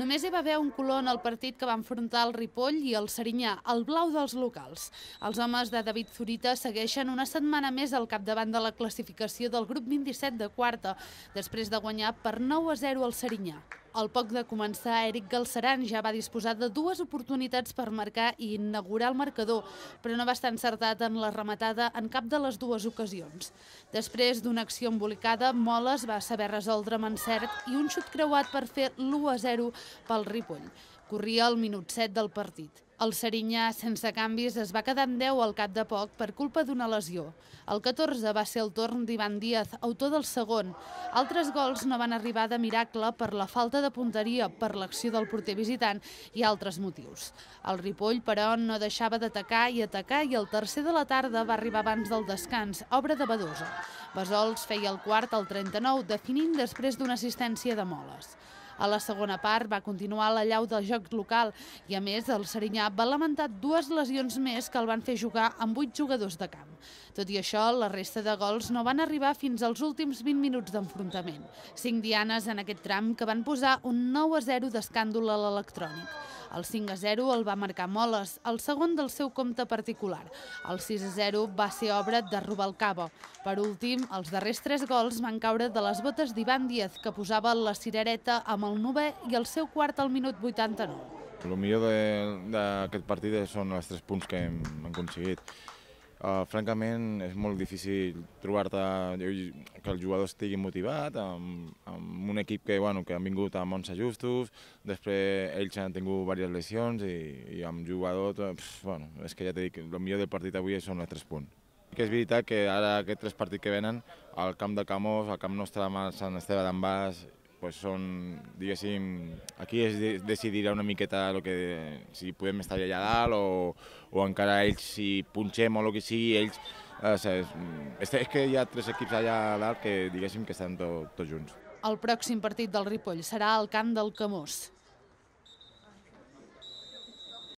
Només hi va haver un color en el partit que va enfrontar el Ripoll i el Serinyà, el blau dels locals. Els homes de David Zurita segueixen una setmana més al capdavant de la classificació del grup 27 de quarta, després de guanyar per 9 a 0 al Serinyà. Al poc de començar, Eric Galceran ja va disposar de dues oportunitats per marcar i inaugurar el marcador, però no va estar encertat en la rematada en cap de les dues ocasions. Després d'una acció embolicada, Moles va saber resoldre amb encert i un xut creuat per fer l'1-0 pel Ripoll. Corria el minut 7 del partit. El Serinyà, sense canvis, es va quedar amb 10 al cap de poc per culpa d'una lesió. El 14 va ser el torn d'Ivan Díaz, autor del segon. Altres gols no van arribar de miracle per la falta de punteria, per l'acció del porter visitant i altres motius. El Ripoll, però, no deixava d'atacar i atacar i el tercer de la tarda va arribar abans del descans, obra de Badosa. Besols feia el quart al 39, definint després d'una assistència de Moles. A la segona part va continuar la llau del joc local i, a més, el Serinyà va lamentar dues lesions més que el van fer jugar amb vuit jugadors de camp. Tot i això, la resta de gols no van arribar fins als últims 20 minuts d'enfrontament. Cinc dianes en aquest tram que van posar un 9 a 0 d'escàndol a l'electrònic. El 5 a 0 el va marcar Moles, el segon del seu compte particular. El 6 a 0 va ser obra de Rubalcaba. Per últim, els darrers tres gols van caure de les botes d'Ivan Díaz, que posava la cirereta amb el 9 i el seu quart al minut 89. El millor d'aquest partit són els tres punts que hem aconseguit. Uh, francament, és molt difícil trobar-te eh, que el jugador estigui motivat amb, amb un equip que, bueno, que han vingut a Montse Justos, després ells han tingut diverses lesions i, i amb jugador, eh, pff, bueno, és que ja t'he dit, el millor del partit avui són els tres punts. Que és veritat que ara aquests tres partits que venen, al camp de Camós, al camp nostre amb el Sant Esteve d'en Bas pues són, diguéssim, aquí es decidirà una miqueta lo que, si podem estar allà dalt o, o encara ells, si punxem o el que sigui, ells... Eh, saps? és, que hi ha tres equips allà dalt que diguéssim que estan tots to junts. El pròxim partit del Ripoll serà al Camp del Camós.